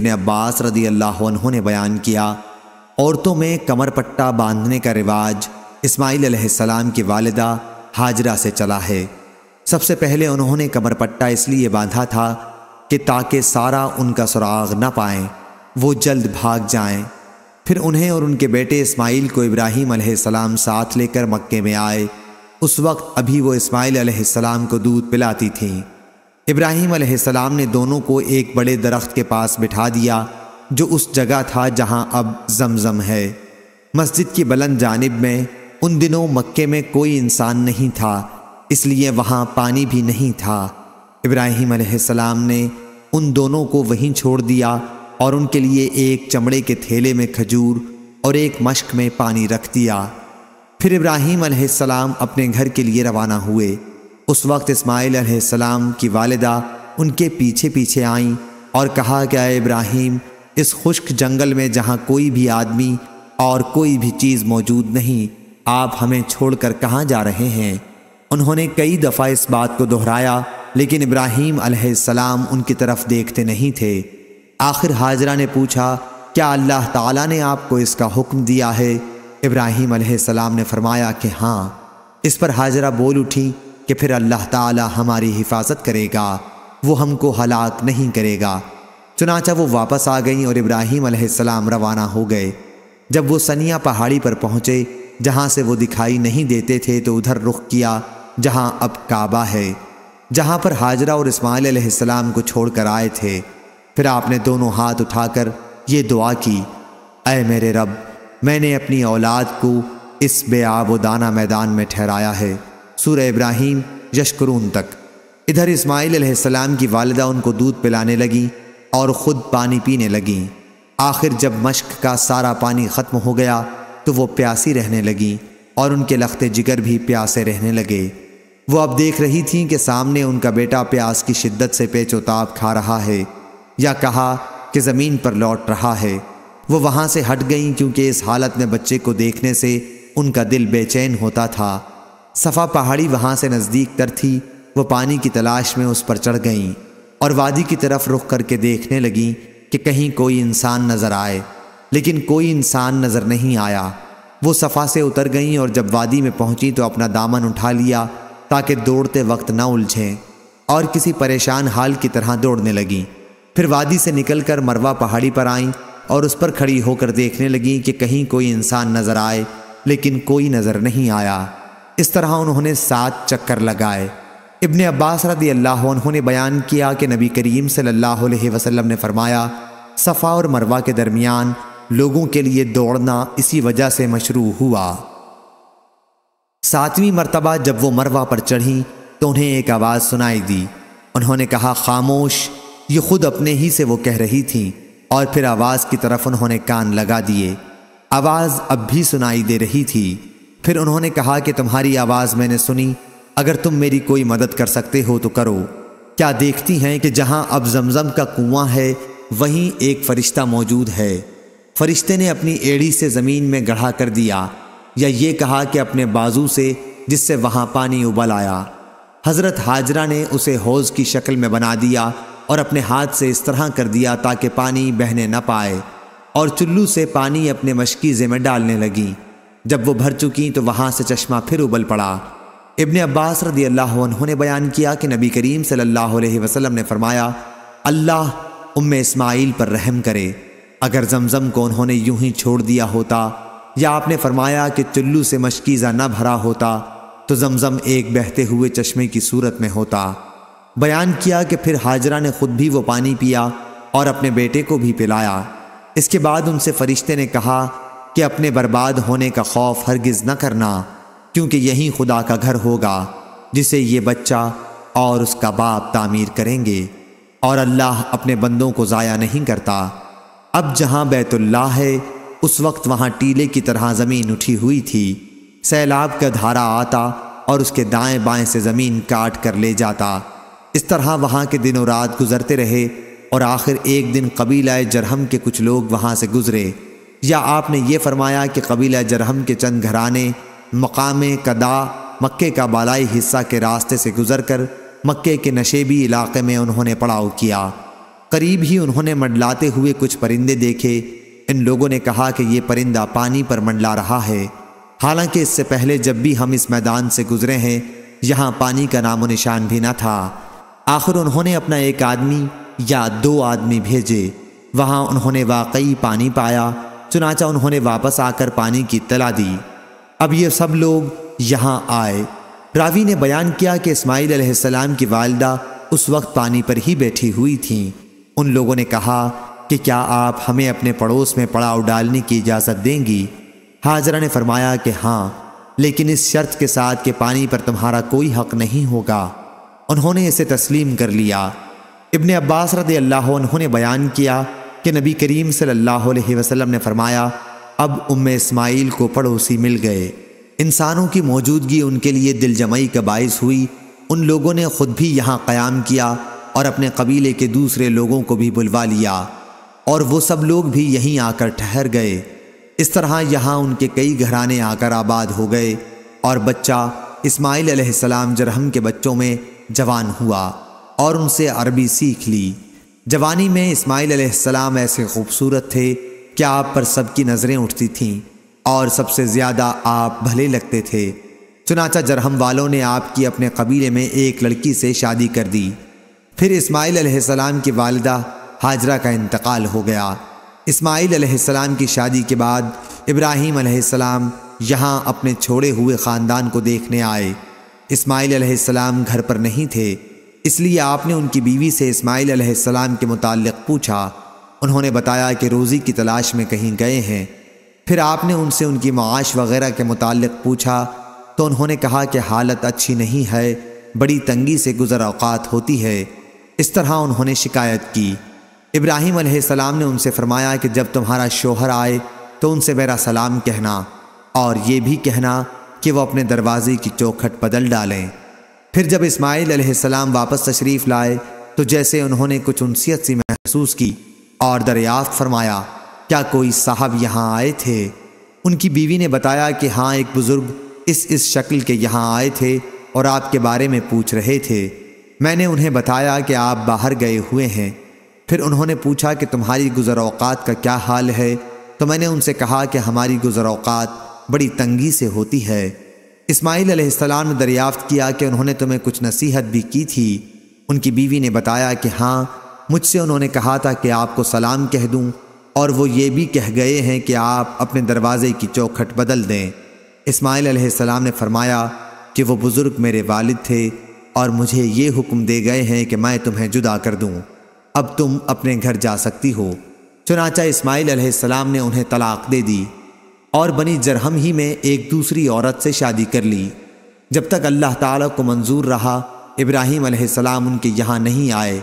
इबन अब्बास रदी अल्लाह ने बयान किया औरतों में कमर पट्टा बांधने का रिवाज इस्माईल अलैहिस्सलाम की वालदा हाजरा से चला है सबसे पहले उन्होंने कमर पट्टा इसलिए बांधा था कि ताकि सारा उनका सुराग ना पाए वो जल्द भाग जाएं। फिर उन्हें और उनके बेटे इस्माईल को इब्राहीम सलाम साथ लेकर मक्के में आए उस वक्त अभी वो इस्माईल सलाम को दूध पिलाती थीं इब्राहिम अलैहिस्सलाम ने दोनों को एक बड़े दरख्त के पास बिठा दिया जो उस जगह था जहां अब जमजम है मस्जिद की बुलंद जानब में उन दिनों मक्के में कोई इंसान नहीं था इसलिए वहाँ पानी भी नहीं था इब्राहिम अलैहिस्सलाम ने उन दोनों को वहीं छोड़ दिया और उनके लिए एक चमड़े के थैले में खजूर और एक मश्क में पानी रख दिया फिर इब्राहिम अलैहिस्सलाम अपने घर के लिए रवाना हुए उस वक्त इसमाइल सलाम की वालदा उनके पीछे पीछे आईं और कहा कि इब्राहिम इस खुश्क जंगल में जहाँ कोई भी आदमी और कोई भी चीज़ मौजूद नहीं आप हमें छोड़कर कहाँ जा रहे हैं उन्होंने कई दफ़ा इस बात को दोहराया लेकिन इब्राहिम सलाम उनकी तरफ देखते नहीं थे आखिर हाजरा ने पूछा क्या अल्लाह ताला ने आपको इसका हुक्म दिया है इब्राहिम सलाम ने फरमाया कि हाँ इस पर हाजरा बोल उठी कि फिर अल्लाह ताला हमारी हिफाजत करेगा वो हमको हलाक नहीं करेगा चुनाचा वो वापस आ गई और इब्राहिम अलैहिस्सलाम रवाना हो गए जब वो सनिया पहाड़ी पर पहुँचे जहाँ से वो दिखाई नहीं देते थे तो उधर रुख किया जहाँ अब काबा है जहाँ पर हाजरा और इस्माइल अलैहिस्सलाम को छोड़कर आए थे फिर आपने दोनों हाथ उठाकर ये दुआ की अय मेरे रब मैंने अपनी औलाद को इस बेआबोदाना मैदान में ठहराया है सूर इब्राहिम यशकरून तक इधर इस्माईल की वालदा उनको दूध पिलाने लगी और ख़ुद पानी पीने लगी आखिर जब मश्क का सारा पानी ख़त्म हो गया तो वो प्यासी रहने लगी और उनके लखते जिगर भी प्यासे रहने लगे वो अब देख रही थीं कि सामने उनका बेटा प्यास की शिद्दत से पेचोताब खा रहा है या कहा कि ज़मीन पर लौट रहा है वो वहाँ से हट गईं क्योंकि इस हालत में बच्चे को देखने से उनका दिल बेचैन होता था सफ़ा पहाड़ी वहाँ से नज़दीक तर थी वो पानी की तलाश में उस पर चढ़ गईं और वादी की तरफ रुख करके देखने लगीं कि कहीं कोई इंसान नज़र आए लेकिन कोई इंसान नज़र नहीं आया वो सफ़ा से उतर गईं और जब वादी में पहुंची तो अपना दामन उठा लिया ताकि दौड़ते वक्त ना उलझें और किसी परेशान हाल की तरह दौड़ने लगीं फिर वादी से निकलकर मरवा पहाड़ी पर आईं और उस पर खड़ी होकर देखने लगीं कि कहीं कोई इंसान नज़र आए लेकिन कोई नज़र नहीं आया इस तरह उन्होंने सात चक्कर लगाए इब्ने अब्बास रदी अल्लाह उन्होंने बयान किया कि नबी करीम सल्लल्लाहु अलैहि वसल्लम ने फरमाया सफ़ा और मरवा के दरमियान लोगों के लिए दौड़ना इसी वजह से मशरू हुआ सातवीं मरतबा जब वो मरवा पर चढ़ी तो उन्हें एक आवाज़ सुनाई दी उन्होंने कहा खामोश ये खुद अपने ही से वो कह रही थी और फिर आवाज़ की तरफ उन्होंने कान लगा दिए आवाज़ अब भी सुनाई दे रही थी फिर उन्होंने कहा कि तुम्हारी आवाज़ मैंने सुनी अगर तुम मेरी कोई मदद कर सकते हो तो करो क्या देखती हैं कि जहाँ अब जमजम का कुआं है वहीं एक फरिश्ता मौजूद है फरिश्ते ने अपनी एड़ी से ज़मीन में गढ़ा कर दिया या ये कहा कि अपने बाजू से जिससे वहाँ पानी उबल आया हज़रत हाजरा ने उसे हौज़ की शक्ल में बना दिया और अपने हाथ से इस तरह कर दिया ताकि पानी बहने न पाए और चुल्लू से पानी अपने मशकीज़े में डालने लगी जब वो भर चुकी तो वहाँ से चश्मा फिर उबल पड़ा इब्ने अब्बास रदी अल्लाह ने बयान किया कि नबी करीम सल्लल्लाहु अलैहि वसल्लम ने फरमाया अल्लाह उम इस्माइल पर रहम करे अगर जमजम को उन्होंने यूं ही छोड़ दिया होता या आपने फरमाया कि चुल्लू से मशकीज़ा न भरा होता तो जमजम एक बहते हुए चश्मे की सूरत में होता बयान किया कि फिर हाजरा ने खुद भी वो पानी पिया और अपने बेटे को भी पिलाया इसके बाद उनसे फरिश्ते ने कहा कि अपने बर्बाद होने का खौफ हरगिज़ न करना क्योंकि यही खुदा का घर होगा जिसे ये बच्चा और उसका बाप तामीर करेंगे और अल्लाह अपने बंदों को ज़ाया नहीं करता अब जहाँ बैतुल्ला है उस वक्त वहाँ टीले की तरह ज़मीन उठी हुई थी सैलाब का धारा आता और उसके दाएं बाएं से ज़मीन काट कर ले जाता इस तरह वहाँ के दिनों रात गुजरते रहे और आखिर एक दिन कबीलाए जरहम के कुछ लोग वहाँ से गुजरे या आपने ये फरमाया कि कबीला जरहम के चंद घराने मकाम कदा मक्के का बालाई हिस्सा के रास्ते से गुजर कर मक्के के नशेबी इलाके में उन्होंने पड़ाव किया करीब ही उन्होंने मंडलाते हुए कुछ परिंदे देखे इन लोगों ने कहा कि ये परिंदा पानी पर मंडला रहा है हालांकि इससे पहले जब भी हम इस मैदान से गुजरे हैं यहाँ पानी का नामो निशान भी ना था आखिर उन्होंने अपना एक आदमी या दो आदमी भेजे वहाँ उन्होंने वाकई पानी पाया चुनाचा उन्होंने वापस आकर पानी की तला दी अब ये सब लोग यहाँ आए रावी ने बयान किया कि इस्माइल अलैहिस्सलाम की वालदा उस वक्त पानी पर ही बैठी हुई थीं उन लोगों ने कहा कि क्या आप हमें अपने पड़ोस में पड़ाव डालने की इजाज़त देंगी हाजरा ने फरमाया कि हाँ लेकिन इस शर्त के साथ कि पानी पर तुम्हारा कोई हक नहीं होगा उन्होंने इसे तस्लीम कर लिया इबन अब्बास रदी अल्लाह उन्होंने बयान किया कि नबी करीम सल्लल्लाहु अलैहि वसल्लम ने फरमाया अब उम इस्माइल को पड़ोसी मिल गए इंसानों की मौजूदगी उनके लिए दिलजमई का बायस हुई उन लोगों ने खुद भी यहाँ क़याम किया और अपने कबीले के दूसरे लोगों को भी बुलवा लिया और वो सब लोग भी यहीं आकर ठहर गए इस तरह यहाँ उनके कई घराने आकर आबाद हो गए और बच्चा इस्माइल अलैहिस्सलाम जरहम के बच्चों में जवान हुआ और उनसे अरबी सीख ली जवानी में इस्माइल अलैहिस्सलाम ऐसे खूबसूरत थे कि आप पर सबकी नज़रें उठती थीं और सबसे ज़्यादा आप भले लगते थे चुनाचा जरहम वालों ने आपकी अपने कबीले में एक लड़की से शादी कर दी फिर इस्माइल अलैहिस्सलाम की वालदा हाजरा का इंतकाल हो गया इस्माइल अलैहिस्सलाम की शादी के बाद इब्राहिम अलैहिस्सलाम यहाँ अपने छोड़े हुए ख़ानदान को देखने आए इस्माइल सलाम घर पर नहीं थे इसलिए आपने उनकी बीवी से इस्माइल अलैहिस्सलाम के मुतालिक पूछा उन्होंने बताया कि रोज़ी की तलाश में कहीं गए हैं फिर आपने उनसे उनकी माश वगैरह के मुतालिक पूछा तो उन्होंने कहा कि हालत अच्छी नहीं है बड़ी तंगी से गुजर अवकात होती है इस तरह उन्होंने शिकायत की इब्राहिम अलैहिस्सलाम ने उनसे फरमाया कि जब तुम्हारा शोहर आए तो उनसे मेरा सलाम कहना और ये भी कहना कि वह अपने दरवाज़े की चौखट बदल डालें फिर जब इस्माईल अलैहिस्सलाम वापस तशरीफ़ लाए तो जैसे उन्होंने कुछ उनसीत सी महसूस की और दरियाफ्त फरमाया क्या कोई साहब यहाँ आए थे उनकी बीवी ने बताया कि हाँ एक बुज़ुर्ग इस इस शक्ल के यहाँ आए थे और आपके बारे में पूछ रहे थे मैंने उन्हें बताया कि आप बाहर गए हुए हैं फिर उन्होंने पूछा कि तुम्हारी गुजर अवकात का क्या हाल है तो मैंने उनसे कहा कि हमारी गुजर अवकात बड़ी तंगी से होती है इस्माइल अलैहिस्सलाम ने दरियाफ़त किया कि उन्होंने तुम्हें कुछ नसीहत भी की थी उनकी बीवी ने बताया कि हाँ मुझसे उन्होंने कहा था कि आपको सलाम कह दूँ और वो ये भी कह गए हैं कि आप अपने दरवाज़े की चौखट बदल दें इस्माईल अलैहिस्सलाम ने फरमाया कि वो बुज़ुर्ग मेरे वालिद थे और मुझे ये हुक्म दे गए हैं कि मैं तुम्हें जुदा कर दूँ अब तुम अपने घर जा सकती हो चुनाचा इस्माईल अलैहिस्सलाम ने उन्हें तलाक दे दी और बनी जरहम ही में एक दूसरी औरत से शादी कर ली जब तक अल्लाह ताला को मंजूर रहा इब्राहिम अलैहिस्सलाम उनके यहाँ नहीं आए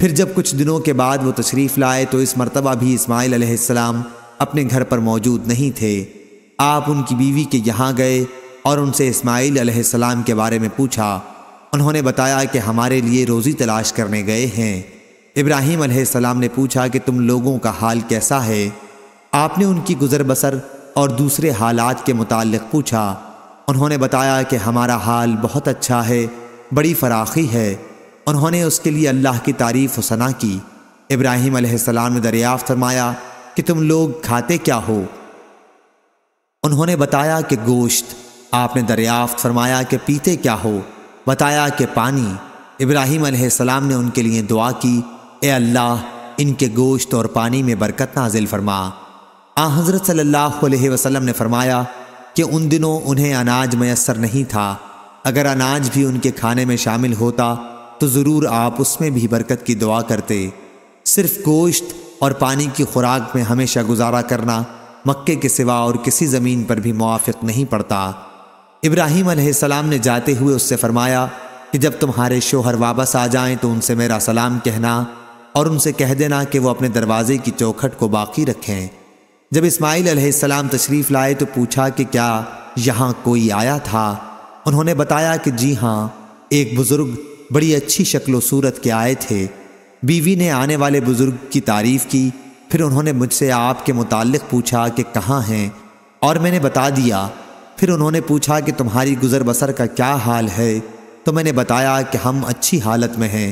फिर जब कुछ दिनों के बाद वो तशरीफ़ लाए तो इस मरतबा भी इस्माइल अलैहिस्सलाम अपने घर पर मौजूद नहीं थे आप उनकी बीवी के यहाँ गए और उनसे इस्माईल अलैहिस्सलाम के बारे में पूछा उन्होंने बताया कि हमारे लिए रोज़ी तलाश करने गए हैं इब्राहिम ने पूछा कि तुम लोगों का हाल कैसा है आपने उनकी गुज़र बसर और दूसरे हालात के मुतालिक पूछा उन्होंने बताया कि हमारा हाल बहुत अच्छा है बड़ी फराखी है उन्होंने उसके लिए अल्लाह की तारीफ़ सना की इब्राहिम अलैहिस्सलाम ने दरियाफ़त फरमाया कि तुम लोग खाते क्या हो उन्होंने बताया कि गोश्त आपने दरियाफ़त फरमाया कि पीते क्या हो बताया कि पानी इब्राहिम अलैहिस्सलाम ने उनके लिए दुआ की ए अल्लाह इनके गोश्त और पानी में बरकत नाजिल फरमा आ हज़रत सल्लल्लाहु अलैहि वसल्लम ने फरमाया कि उन दिनों उन्हें अनाज मैसर नहीं था अगर अनाज भी उनके खाने में शामिल होता तो ज़रूर आप उसमें भी बरकत की दुआ करते सिर्फ गोश्त और पानी की खुराक में हमेशा गुजारा करना मक्के के सिवा और किसी ज़मीन पर भी मुआफ़ नहीं पड़ता इब्राहिम सलाम ने जाते हुए उससे फरमाया कि जब तुम्हारे शोहर वापस आ जाएं तो उनसे मेरा सलाम कहना और उनसे कह देना कि वो अपने दरवाज़े की चौखट को बाकी रखें जब इस्माइल अलैहिस्सलाम तशरीफ़ लाए तो पूछा कि क्या यहाँ कोई आया था उन्होंने बताया कि जी हाँ एक बुज़ुर्ग बड़ी अच्छी शक्ल सूरत के आए थे बीवी ने आने वाले बुज़ुर्ग की तारीफ़ की फिर उन्होंने मुझसे आपके मुतालिक पूछा कि कहाँ हैं और मैंने बता दिया फिर उन्होंने पूछा कि तुम्हारी गुज़र बसर का क्या हाल है तो मैंने बताया कि हम अच्छी हालत में हैं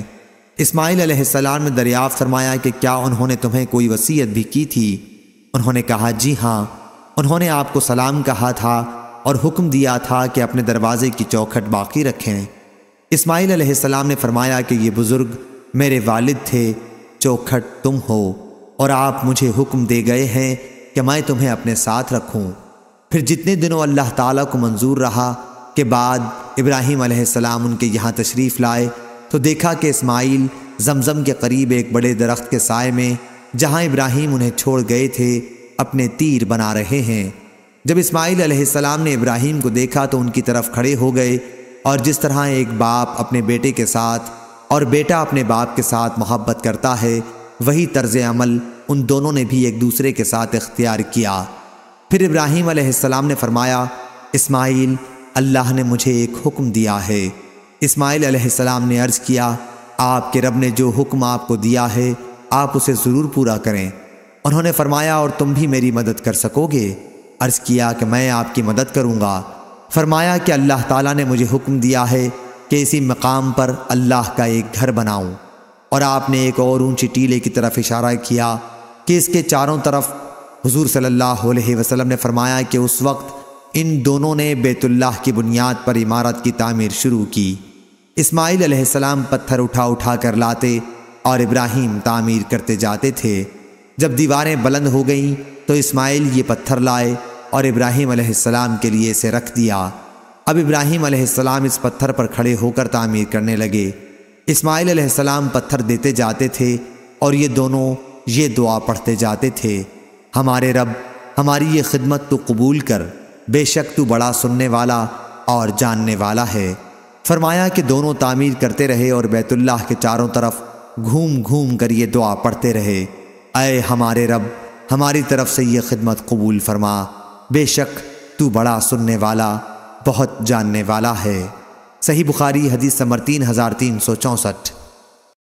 अलैहिस्सलाम ने दरियाफ़ फरमाया कि क्या उन्होंने तुम्हें कोई वसीयत भी की थी उन्होंने कहा जी हाँ उन्होंने आपको सलाम कहा था और हुक्म दिया था कि अपने दरवाज़े की चौखट बाकी रखें इस्माइल अलैहिस्सलाम ने फरमाया कि ये बुज़ुर्ग मेरे वालिद थे चौखट तुम हो और आप मुझे हुक्म दे गए हैं कि मैं तुम्हें अपने साथ रखूं। फिर जितने दिनों अल्लाह ताला को मंजूर रहा के बाद इब्राहिम अलैहिस्सलाम उनके यहाँ तशरीफ़ लाए तो देखा कि इस्माइल जमज़म के करीब एक बड़े दरख्त के साय में जहां इब्राहिम उन्हें छोड़ गए थे अपने तीर बना रहे हैं जब इस्माइल अलैहिस्सलाम ने इब्राहिम को देखा तो उनकी तरफ खड़े हो गए और जिस तरह एक बाप अपने बेटे के साथ और बेटा अपने बाप के साथ मोहब्बत करता है वही तर्ज अमल उन दोनों ने भी एक दूसरे के साथ इख्तियार किया फिर इब्राहिम अलैहिस्सलाम ने फरमाया इस्माइल अल्लाह ने मुझे एक हुक्म दिया है इस्माइल अलैहिस्सलाम ने अर्ज़ किया आपके रब ने जो हुक्म आपको दिया है आप उसे ज़रूर पूरा करें उन्होंने फरमाया और तुम भी मेरी मदद कर सकोगे अर्ज़ किया कि मैं आपकी मदद करूँगा फरमाया कि अल्लाह ताला ने मुझे हुक्म दिया है कि इसी मकाम पर अल्लाह का एक घर बनाऊं और आपने एक और ऊंची टीले की तरफ इशारा किया कि इसके चारों तरफ हुजूर सल्लल्लाहु अलैहि वसल्लम ने फरमाया कि उस वक्त इन दोनों ने बेतुल्लाह की बुनियाद पर इमारत की तामीर शुरू की इस्माईल सलाम पत्थर उठा उठा कर लाते और इब्राहिम तामीर करते जाते थे जब दीवारें बुलंद हो गईं तो इस्माइल ये पत्थर लाए और इब्राहिम अलैहिस्सलाम के लिए इसे रख दिया अब इब्राहिम अलैहिस्सलाम इस पत्थर पर खड़े होकर तामीर करने लगे इस्माइल अलैहिस्सलाम पत्थर देते जाते थे और ये दोनों ये दुआ पढ़ते जाते थे हमारे रब हमारी ये खिदमत तो कबूल कर बेशक तू बड़ा सुनने वाला और जानने वाला है फरमाया कि दोनों तामीर करते रहे और बैतुल्लाह के चारों तरफ़ घूम घूम कर ये दुआ पढ़ते रहे अय हमारे रब हमारी तरफ से ये खिदमत कबूल फरमा बेशक तू बड़ा सुनने वाला बहुत जानने वाला है सही बुखारी हदीस समर तीन हज़ार तीन सौ चौंसठ